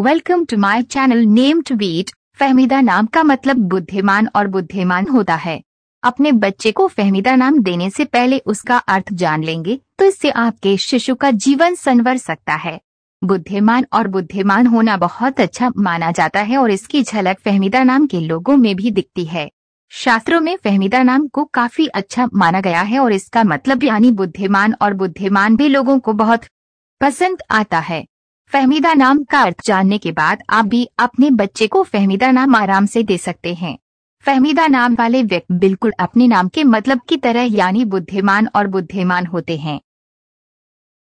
welcome to my channel name टू बीट फहमीदा नाम का मतलब बुद्धिमान और बुद्धिमान होता है अपने बच्चे को फहमीदा नाम देने से पहले उसका अर्थ जान लेंगे तो इससे आपके शिशु का जीवन संवर सकता है बुद्धिमान और बुद्धिमान होना बहुत अच्छा माना जाता है और इसकी झलक फहमीदा नाम के लोगों में भी दिखती है शास्त्रों में फहमीदा नाम को काफी अच्छा माना गया है और इसका मतलब यानी बुद्धिमान और बुद्धिमान भी लोगों को बहुत पसंद आता है फहमीदा नाम का अर्थ जानने के बाद आप भी अपने बच्चे को फहमीदा नाम आराम से दे सकते हैं फहमीदा नाम वाले व्यक्ति बिल्कुल अपने नाम के मतलब की तरह यानी बुद्धिमान और बुद्धिमान होते हैं